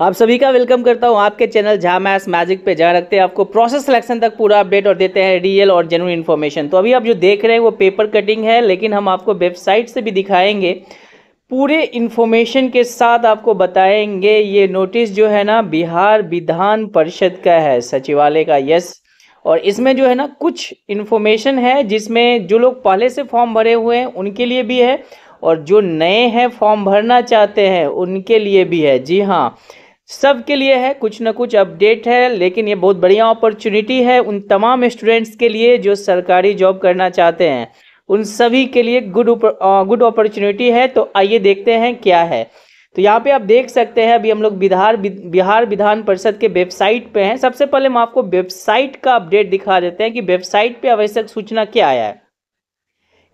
आप सभी का वेलकम करता हूँ आपके चैनल झा मैस मैजिक पे जा रखते हैं आपको प्रोसेस सिलेक्शन तक पूरा अपडेट और देते हैं रियल और जेनुअन इन्फॉर्मेशन तो अभी आप जो देख रहे हैं वो पेपर कटिंग है लेकिन हम आपको वेबसाइट से भी दिखाएंगे पूरे इन्फॉर्मेशन के साथ आपको बताएंगे ये नोटिस जो है ना बिहार विधान परिषद का है सचिवालय का यस और इसमें जो है ना कुछ इन्फॉर्मेशन है जिसमें जो लोग पहले से फॉर्म भरे हुए हैं उनके लिए भी है और जो नए हैं फॉर्म भरना चाहते हैं उनके लिए भी है जी हाँ सबके लिए है कुछ ना कुछ अपडेट है लेकिन ये बहुत बढ़िया अपॉर्चुनिटी है उन तमाम स्टूडेंट्स के लिए जो सरकारी जॉब करना चाहते हैं उन सभी के लिए गुड गुड अपॉर्चुनिटी है तो आइए देखते हैं क्या है तो यहाँ पे आप देख सकते हैं अभी हम लोग बिहार बिहार विधान परिषद के वेबसाइट पे हैं सबसे पहले हम आपको वेबसाइट का अपडेट दिखा देते हैं कि वेबसाइट पे आवश्यक सूचना क्या आया है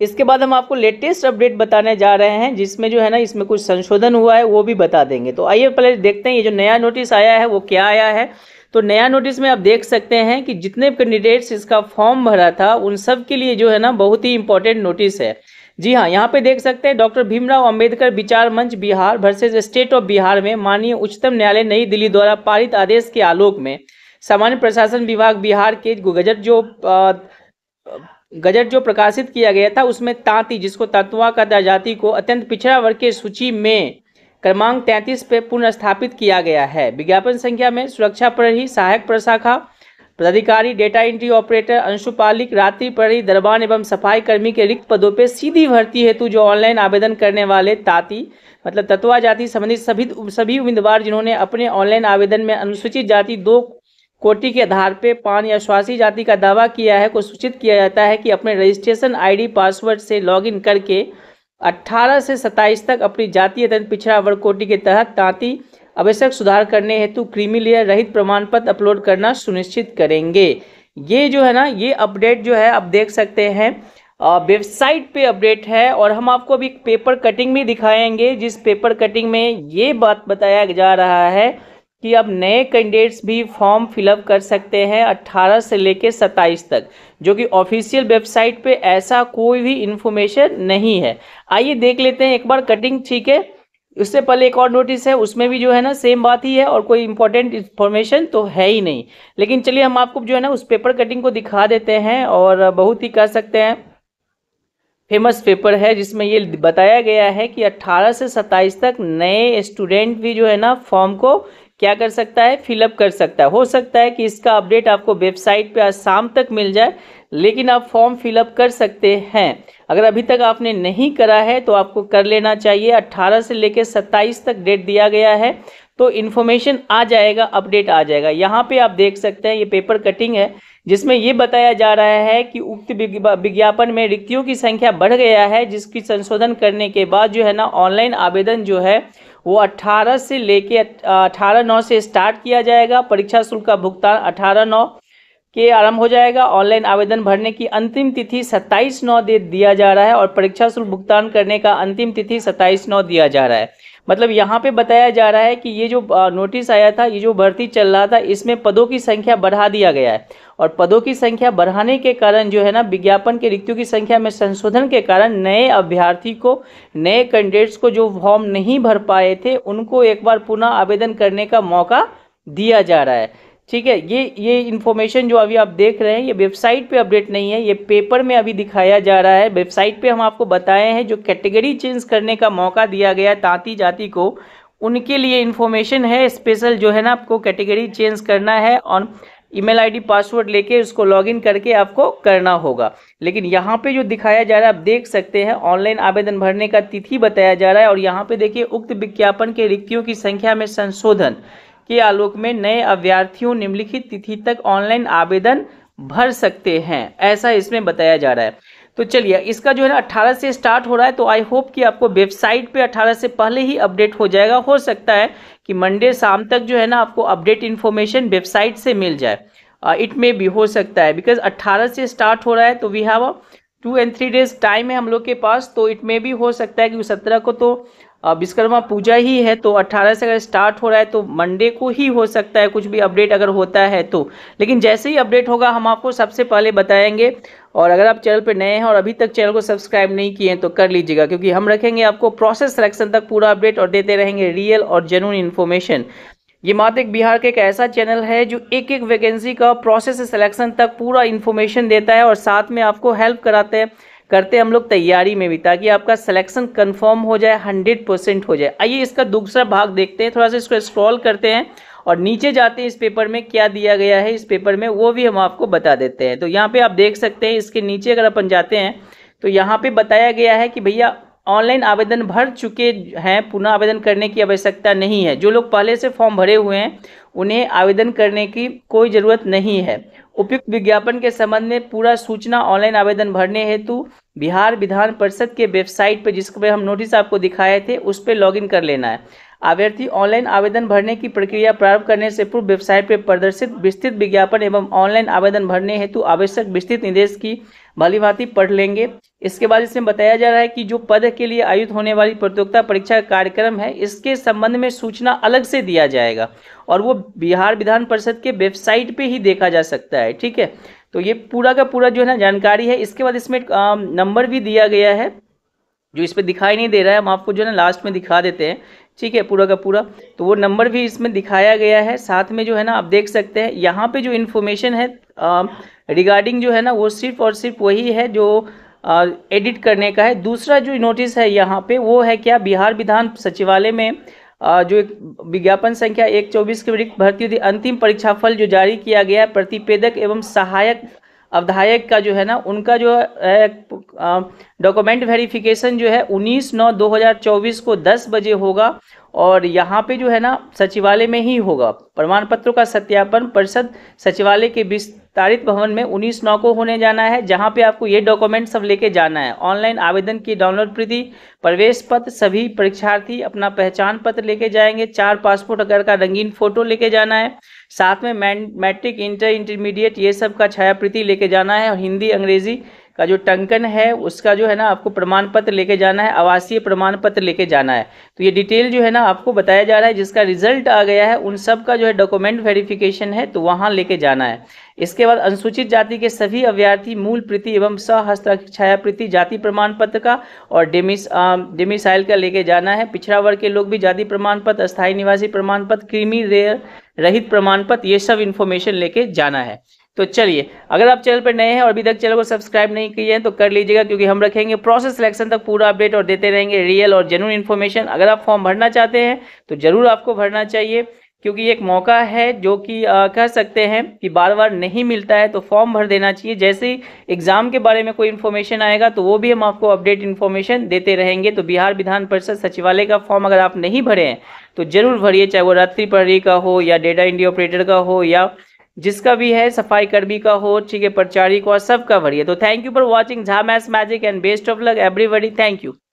इसके बाद हम आपको लेटेस्ट अपडेट बताने जा रहे हैं जिसमें जो है ना इसमें कुछ संशोधन हुआ है वो भी बता देंगे तो आइए पहले देखते हैं ये जो नया नोटिस आया है वो क्या आया है तो नया नोटिस में आप देख सकते हैं कि जितने कैंडिडेट्स इसका फॉर्म भरा था उन सब के लिए जो है ना बहुत ही इंपॉर्टेंट नोटिस है जी हाँ यहाँ पे देख सकते हैं डॉक्टर भीमराव अंबेडकर विचार मंच Bihar versus state of Bihar में माननीय उच्चतम न्यायालय नई दिल्ली द्वारा पारित आदेश के आलोक में सामान्य प्रशासन विभाग बिहार के गजट जो गजट जो प्रकाशित किया गया था उसमें तांती जिसको तत्वा का दर्जाति को अत्यंत पिछड़ा वर्ग के सूची में क्रमांक तैंतीस पे पुनर्स्थापित किया गया है विज्ञापन संख्या में सुरक्षा प्रहरी सहायक प्रशाखा पदाधिकारी डेटा एंट्री ऑपरेटर अंशुपालिक रात्रि प्रहरी दरबान एवं सफाई कर्मी के रिक्त पदों पर सीधी भर्ती हेतु जो ऑनलाइन आवेदन करने वाले ताती मतलब तत्वा जाति संबंधित सभी सभी उम्मीदवार जिन्होंने अपने ऑनलाइन आवेदन में अनुसूचित जाति दो कोटि के आधार पर पान या श्वासी जाति का दावा किया है को सूचित किया जाता है कि अपने रजिस्ट्रेशन आईडी पासवर्ड से लॉगिन करके 18 से 27 तक अपनी जातीय अत्यंत पिछड़ा वर्ग कोटि के तहत तांती आवश्यक सुधार करने हेतु क्रीमिलियर रहित प्रमाण पत्र अपलोड करना सुनिश्चित करेंगे ये जो है ना ये अपडेट जो है आप देख सकते हैं वेबसाइट पे अपडेट है और हम आपको अभी पेपर कटिंग भी दिखाएंगे जिस पेपर कटिंग में ये बात बताया जा रहा है कि अब नए कैंडिडेट्स भी फॉर्म फिलअप कर सकते हैं 18 से लेकर 27 तक जो कि ऑफिशियल वेबसाइट पे ऐसा कोई भी इन्फॉर्मेशन नहीं है आइए देख लेते हैं एक बार कटिंग ठीक है उससे पहले एक और नोटिस है उसमें भी जो है ना सेम बात ही है और कोई इंपॉर्टेंट इन्फॉर्मेशन तो है ही नहीं लेकिन चलिए हम आपको जो है ना उस पेपर कटिंग को दिखा देते हैं और बहुत ही कह सकते हैं फेमस पेपर है जिसमें ये बताया गया है कि 18 से 27 तक नए स्टूडेंट भी जो है ना फॉर्म को क्या कर सकता है फिलअप कर सकता है हो सकता है कि इसका अपडेट आपको वेबसाइट पे आज शाम तक मिल जाए लेकिन आप फॉर्म फिलअप कर सकते हैं अगर अभी तक आपने नहीं करा है तो आपको कर लेना चाहिए 18 से लेकर 27 तक डेट दिया गया है तो इन्फॉर्मेशन आ जाएगा अपडेट आ जाएगा यहाँ पे आप देख सकते हैं ये पेपर कटिंग है जिसमें ये बताया जा रहा है कि उक्त विज्ञापन में रिक्तियों की संख्या बढ़ गया है जिसकी संशोधन करने के बाद जो है ना ऑनलाइन आवेदन जो है वो 18 से लेके 18 नौ से स्टार्ट किया जाएगा परीक्षा शुल्क का भुगतान 18 नौ के आरंभ हो जाएगा ऑनलाइन आवेदन भरने की अंतिम तिथि 27 नौ दे दिया जा रहा है और परीक्षा शुल्क भुगतान करने का अंतिम तिथि 27 नौ दिया जा रहा है मतलब यहाँ पे बताया जा रहा है कि ये जो नोटिस आया था ये जो भर्ती चल रहा था इसमें पदों की संख्या बढ़ा दिया गया है और पदों की संख्या बढ़ाने के कारण जो है ना विज्ञापन के रिक्तियों की संख्या में संशोधन के कारण नए अभ्यर्थी को नए कैंडिडेट्स को जो फॉर्म नहीं भर पाए थे उनको एक बार पुनः आवेदन करने का मौका दिया जा रहा है ठीक है ये ये इन्फॉर्मेशन जो अभी आप देख रहे हैं ये वेबसाइट पे अपडेट नहीं है ये पेपर में अभी दिखाया जा रहा है वेबसाइट पे हम आपको बताए हैं जो कैटेगरी चेंज करने का मौका दिया गया तांती जाति को उनके लिए इन्फॉर्मेशन है स्पेशल जो है ना आपको कैटेगरी चेंज करना है और ईमेल आईडी पासवर्ड लेके उसको लॉगिन करके आपको करना होगा लेकिन यहाँ पे जो दिखाया जा रहा है आप देख सकते हैं ऑनलाइन आवेदन भरने का तिथि बताया जा रहा है और यहाँ पे देखिए उक्त विज्ञापन के रिक्तियों की संख्या में संशोधन के आलोक में नए अभ्यर्थियों निम्नलिखित तिथि तक ऑनलाइन आवेदन भर सकते हैं ऐसा इसमें बताया जा रहा है तो चलिए इसका जो है ना अट्ठारह से स्टार्ट हो रहा है तो आई होप कि आपको वेबसाइट पे अट्ठारह से पहले ही अपडेट हो जाएगा हो सकता है कि मंडे शाम तक जो है ना आपको अपडेट इन्फॉर्मेशन वेबसाइट से मिल जाए इट मे भी हो सकता है बिकॉज 18 से स्टार्ट हो रहा है तो वी हैव हाँ two and three days time है हम लोग के पास तो इट मे भी हो सकता है कि सत्रह को तो विश्वकर्मा पूजा ही है तो 18 से अगर स्टार्ट हो रहा है तो मंडे को ही हो सकता है कुछ भी अपडेट अगर होता है तो लेकिन जैसे ही अपडेट होगा हम आपको सबसे पहले बताएंगे और अगर आप चैनल पर नए हैं और अभी तक चैनल को सब्सक्राइब नहीं किए हैं तो कर लीजिएगा क्योंकि हम रखेंगे आपको प्रोसेस सिलेक्शन तक पूरा अपडेट और देते रहेंगे रियल और जेनुइन इन्फॉर्मेशन ये मातिक बिहार के एक ऐसा चैनल है जो एक एक वैकेंसी का प्रोसेस सिलेक्शन तक पूरा इन्फॉर्मेशन देता है और साथ में आपको हेल्प कराते हैं करते हम लोग तैयारी में भी ताकि आपका सिलेक्शन कंफर्म हो जाए हंड्रेड परसेंट हो जाए आइए इसका दूसरा भाग देखते हैं थोड़ा सा इसको स्क्रॉल करते हैं और नीचे जाते हैं इस पेपर में क्या दिया गया है इस पेपर में वो भी हम आपको बता देते हैं तो यहाँ पे आप देख सकते हैं इसके नीचे अगर अपन जाते हैं तो यहाँ पे बताया गया है कि भैया ऑनलाइन आवेदन भर चुके हैं पुनः आवेदन करने की आवश्यकता नहीं है जो लोग पहले से फॉर्म भरे हुए हैं उन्हें आवेदन करने की कोई ज़रूरत नहीं है उपयुक्त विज्ञापन के संबंध में पूरा सूचना ऑनलाइन आवेदन भरने हेतु बिहार विधान परिषद के वेबसाइट पर जिस पर हम नोटिस आपको दिखाए थे उस पर लॉगिन कर लेना है अभ्यर्थी ऑनलाइन आवेदन भरने की प्रक्रिया प्रारंभ करने से पूर्व वेबसाइट पर प्रदर्शित विस्तृत विज्ञापन एवं ऑनलाइन आवेदन भरने हेतु आवश्यक विस्तृत निर्देश की भलीभांति पढ़ लेंगे इसके बाद इसमें बताया जा रहा है कि जो पद के लिए आयोजित होने वाली प्रतियोगिता परीक्षा कार्यक्रम है इसके संबंध में सूचना अलग से दिया जाएगा और वो बिहार विधान परिषद के वेबसाइट पे ही देखा जा सकता है ठीक है तो ये पूरा का पूरा जो है ना जानकारी है इसके बाद इसमें नंबर भी दिया गया है जो इस पर दिखाई नहीं दे रहा है हम आपको जो है ना लास्ट में दिखा देते हैं ठीक है पूरा का पूरा तो वो नंबर भी इसमें दिखाया गया है साथ में जो है ना आप देख सकते हैं यहाँ पे जो इन्फॉर्मेशन है रिगार्डिंग जो है ना वो सिर्फ और सिर्फ वही है जो एडिट करने का है दूसरा जो नोटिस है यहाँ पे वो है क्या बिहार विधान सचिवालय में जो एक विज्ञापन संख्या एक चौबीस के रिक्त भर्ती अंतिम परीक्षाफल जो जारी किया गया है प्रतिपेदक एवं सहायक अवधायक का जो है ना उनका जो है डॉक्यूमेंट वेरिफिकेशन जो है 19 नौ 2024 को 10 बजे होगा और यहाँ पे जो है ना सचिवालय में ही होगा प्रमाण पत्रों का सत्यापन परिषद सचिवालय के तारित भवन में उन्नीस नौ को होने जाना है जहां पे आपको ये डॉक्यूमेंट सब लेके जाना है ऑनलाइन आवेदन की डाउनलोड प्रति प्रवेश पत्र सभी परीक्षार्थी अपना पहचान पत्र लेके जाएंगे चार पासपोर्ट अगर का रंगीन फोटो लेके जाना है साथ में मैट्रिक इंटर इंटरमीडिएट ये सब का छाया प्रति लेके जाना है और हिंदी अंग्रेजी का जो टंकन है उसका जो है ना आपको प्रमाण पत्र लेके जाना है आवासीय प्रमाण पत्र लेके जाना है तो ये डिटेल जो है ना आपको बताया जा रहा है जिसका रिजल्ट आ गया है उन सब का जो है डॉक्यूमेंट वेरिफिकेशन है तो वहाँ लेके जाना है इसके बाद अनुसूचित जाति के सभी अभ्यर्थी मूल प्रति एवं सहस्तक्षाया प्रति जाति प्रमाण पत्र का और डेमिस डेमिसाइल का लेके जाना है पिछड़ा वर्ग के लोग भी जाति प्रमाण पत्र स्थायी निवासी प्रमाण पत्र कृमि रेयर रहित प्रमाण पत्र ये सब इन्फॉर्मेशन लेके जाना है तो चलिए अगर आप चैनल पर नए हैं और अभी तक चैनल को सब्सक्राइब नहीं किए हैं तो कर लीजिएगा क्योंकि हम रखेंगे प्रोसेस सिलेक्शन तक पूरा अपडेट और देते रहेंगे रियल और जेनुअन इन्फॉर्मेशन अगर आप फॉर्म भरना चाहते हैं तो ज़रूर आपको भरना चाहिए क्योंकि एक मौका है जो कि कह सकते हैं कि बार बार नहीं मिलता है तो फॉर्म भर देना चाहिए जैसे ही एग्ज़ाम के बारे में कोई इन्फॉर्मेशन आएगा तो वो भी हम आपको अपडेट इन्फॉर्मेशन देते रहेंगे तो बिहार विधान परिषद सचिवालय का फॉर्म अगर आप नहीं भरे हैं तो ज़रूर भरिए चाहे वो रात्रि पढ़ी का हो या डेटा इंडिया ऑपरेटर का हो या जिसका भी है सफाई कर्मी का हो ठीक है प्रचारी का सबका भरिए तो thank you for watching Jha maths magic and best of luck everybody thank you